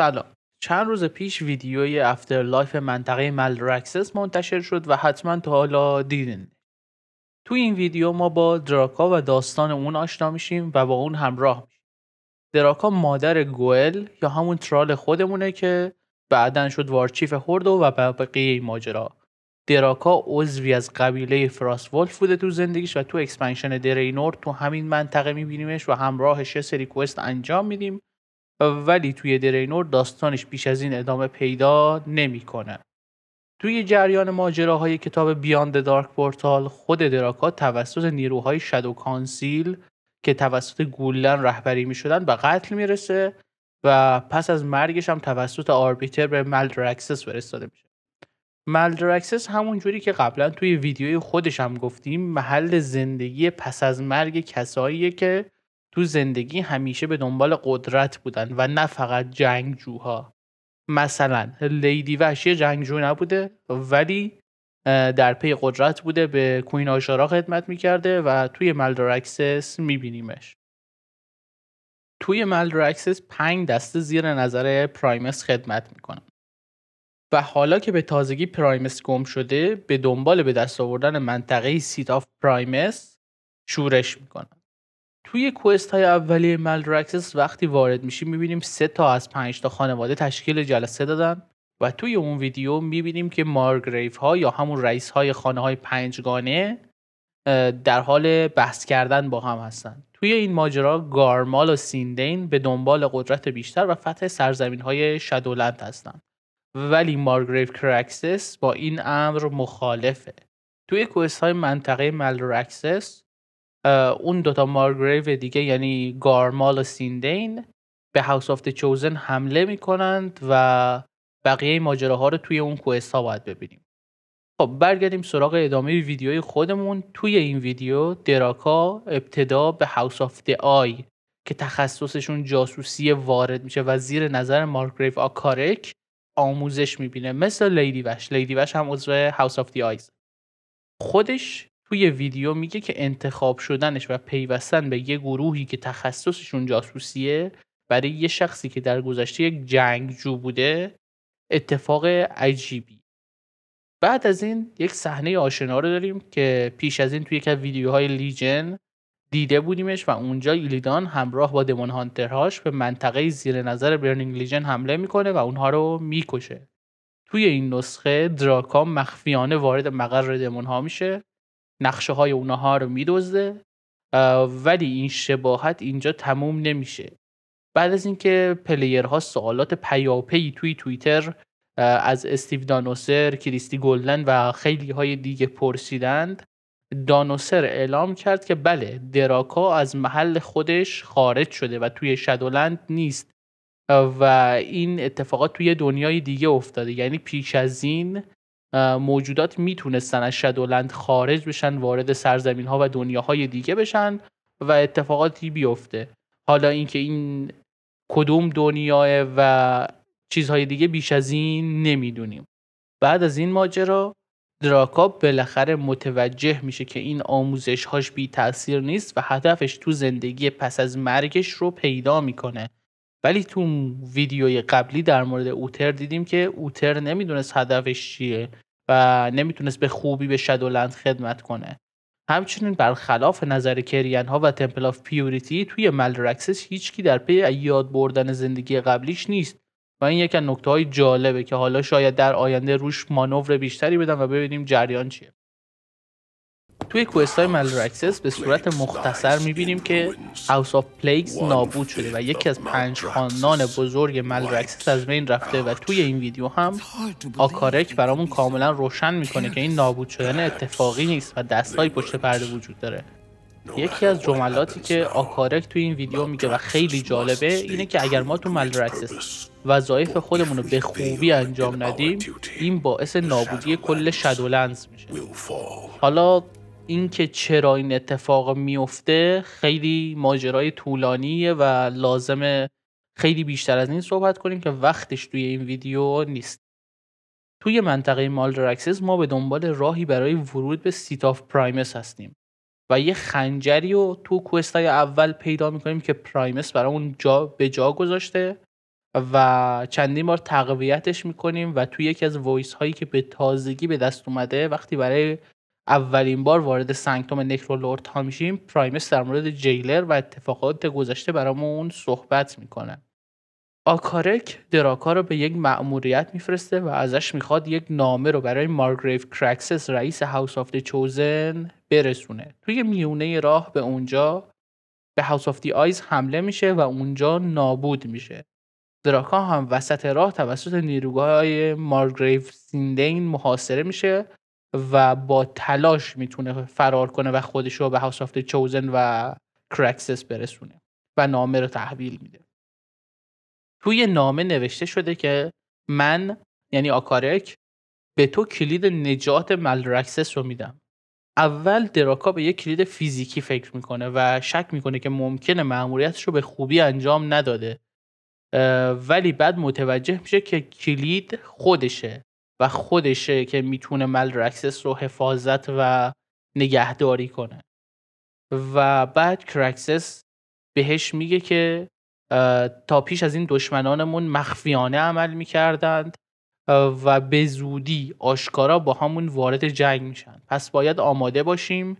سلام چند روز پیش ویدیوی افتر لایف منطقه ملرکسس منتشر شد و حتما تا حالا دیدین تو این ویدیو ما با دراکا و داستان اون آشنا میشیم و با اون همراه میشیم دراکا مادر گوئل یا همون ترال خودمونه که بعدا شد وارچیف هوردو و بقیه ماجرا دراکا عضوی از قبیله فراس ولف بوده تو زندگیش و تو اکسپنشن درینور تو همین منطقه میبینیمش و همراهش یه سری کوست انجام میدیم ولی توی درینور داستانش بیش از این ادامه پیدا نمیکنه. توی جریان ماجراهای کتاب بیاند دارک پورتال خود دراکا توسط نیروهای شادو کانسیل که توسط گولن رهبری می شدن به قتل میرسه و پس از مرگش هم توسط آربیتر به ملدرکسس فرستاده میشه. ملدرکسس همون جوری که قبلا توی ویدیوی خودش هم گفتیم محل زندگی پس از مرگ کساییه که تو زندگی همیشه به دنبال قدرت بودن و نه فقط جنگجوها مثلا لیدی وحشی جنگجو نبوده ولی در پی قدرت بوده به کوین آشارا خدمت میکرده و توی ملدراکسس میبینیمش توی ملدراکسس پنج دسته زیر نظر پرایمس خدمت میکنن و حالا که به تازگی پرایمس گم شده به دنبال به دست آوردن منطقه سیت آف پرایمس شورش میکنن توی کوست های اولیه ملدراکسس وقتی وارد میشیم میبینیم سه تا از پنج تا خانواده تشکیل جلسه دادن و توی اون ویدیو میبینیم که مارگریف ها یا همون رئیس های خانه های پنجگانه در حال بحث کردن با هم هستن توی این ماجرا گارمال و سیندین به دنبال قدرت بیشتر و فتح سرزمین های شدولند هستن. ولی مارگریف کراکسس با این امر مخالفه توی کوست های منطقه ملدرکسس اون دوتا مارگریو دیگه یعنی گارمال و سیندین به هاوس آف چوزن حمله میکنند و بقیه ها رو توی اون ها باید ببینیم خب برگردیم سراغ ادامه ویدیوی خودمون توی این ویدیو دراکا ابتدا به هاوس آف دی آی که تخصصشون جاسوسی وارد میشه و زیر نظر مارگریف آکارک آموزش میبینه مثل لیدی وش لیدی وش هم عضو هاوس آف دی آیز خودش توی ویدیو میگه که انتخاب شدنش و پیوستن به یه گروهی که تخصصشون جاسوسیه برای یه شخصی که در گذشته یک جنگجو بوده اتفاق عجیبی بعد از این یک صحنه آشنا رو داریم که پیش از این توی یک از ویدیوهای لیجن دیده بودیمش و اونجا ایلیدان همراه با دمون هانترهاش به منطقه زیر نظر برنینگ لیجن حمله میکنه و اونها رو میکشه توی این نسخه دراکا مخفیانه وارد مقر دمون ها میشه نقشه های اونها رو میدزده ولی این شباهت اینجا تموم نمیشه بعد از اینکه پلیرها سوالات پیاپی توی توییتر از استیو دانوسر، کریستی گلدن و خیلی های دیگه پرسیدند دانوسر اعلام کرد که بله دراکا از محل خودش خارج شده و توی شدولند نیست و این اتفاقات توی دنیای دیگه افتاده یعنی پیش از این موجودات میتونستن از شدولند خارج بشن وارد سرزمین ها و دنیاهای دیگه بشن و اتفاقاتی بیفته حالا اینکه این کدوم دنیاه و چیزهای دیگه بیش از این نمیدونیم بعد از این ماجرا دراکا بالاخره متوجه میشه که این آموزش هاش بی تاثیر نیست و هدفش تو زندگی پس از مرگش رو پیدا میکنه ولی تو ویدیوی قبلی در مورد اوتر دیدیم که اوتر نمیدونست هدفش چیه و نمیتونست به خوبی به شدولند خدمت کنه همچنین برخلاف نظر کریان ها و تمپل آف پیوریتی توی ملرکسس هیچکی در پی یاد بردن زندگی قبلیش نیست و این یکی نکته های جالبه که حالا شاید در آینده روش مانور بیشتری بدن و ببینیم جریان چیه توی کوست های به صورت مختصر میبینیم که هاوس آف پلیکس نابود شده و یکی از پنج خاندان بزرگ ملر اکسس از بین رفته و توی این ویدیو هم آکارک برامون کاملا روشن میکنه که این نابود شدن اتفاقی نیست و های پشت پرده وجود داره یکی از جملاتی که آکارک توی این ویدیو میگه و خیلی جالبه اینه که اگر ما تو اکسس وظایف خودمون رو به خوبی انجام ندیم این باعث نابودی کل شدولنز میشه حالا اینکه چرا این اتفاق میفته خیلی ماجرای طولانیه و لازمه خیلی بیشتر از این صحبت کنیم که وقتش توی این ویدیو نیست توی منطقه مالدراکسس ما به دنبال راهی برای ورود به سیت آف پرایمس هستیم و یه خنجری رو تو کوستای اول پیدا میکنیم که پرایمس برای جا به جا گذاشته و چندین بار تقویتش میکنیم و توی یکی از وایس هایی که به تازگی به دست اومده وقتی برای اولین بار وارد سنگتوم نکرولورد ها میشیم پرایمس در مورد جیلر و اتفاقات گذشته برامون صحبت میکنه آکارک دراکا رو به یک مأموریت میفرسته و ازش میخواد یک نامه رو برای مارگریف کرکسس رئیس هاوس آف دی چوزن برسونه توی میونه راه به اونجا به هاوس آف دی آیز حمله میشه و اونجا نابود میشه دراکا هم وسط راه توسط نیروگاه های مارگریف سیندین محاصره میشه و با تلاش میتونه فرار کنه و خودش رو به هاوس آف چوزن و کرکسس برسونه و نامه رو تحویل میده توی نامه نوشته شده که من یعنی آکارک به تو کلید نجات ملرکسس رو میدم اول دراکا به یک کلید فیزیکی فکر میکنه و شک میکنه که ممکنه مأموریتش رو به خوبی انجام نداده ولی بعد متوجه میشه که کلید خودشه و خودشه که میتونه ملرکسس رو حفاظت و نگهداری کنه و بعد کرکسس بهش میگه که تا پیش از این دشمنانمون مخفیانه عمل میکردند و به زودی آشکارا با همون وارد جنگ میشن پس باید آماده باشیم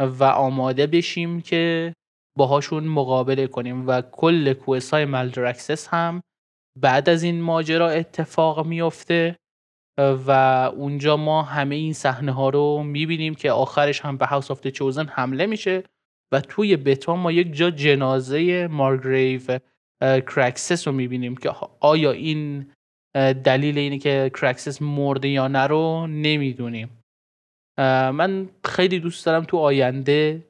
و آماده بشیم که باهاشون مقابله کنیم و کل کوهسای ملدرکسس هم بعد از این ماجرا اتفاق میفته و اونجا ما همه این صحنه ها رو میبینیم که آخرش هم به هاوس آف چوزن حمله میشه و توی بتا ما یک جا جنازه مارگریو کرکسس رو میبینیم که آیا این دلیل اینه که کرکسس مرده یا نه رو نمیدونیم من خیلی دوست دارم تو آینده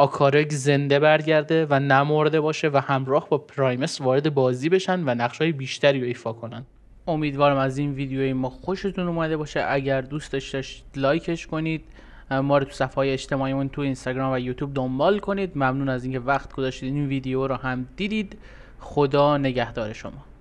آکارک زنده برگرده و نمرده باشه و همراه با پرایمس وارد بازی بشن و نقشای بیشتری رو ایفا کنن امیدوارم از این ویدیوی ما خوشتون اومده باشه اگر دوست داشتید لایکش کنید ما رو تو صفحه های من تو اینستاگرام و یوتیوب دنبال کنید ممنون از اینکه وقت گذاشتید این ویدیو رو هم دیدید خدا نگهدار شما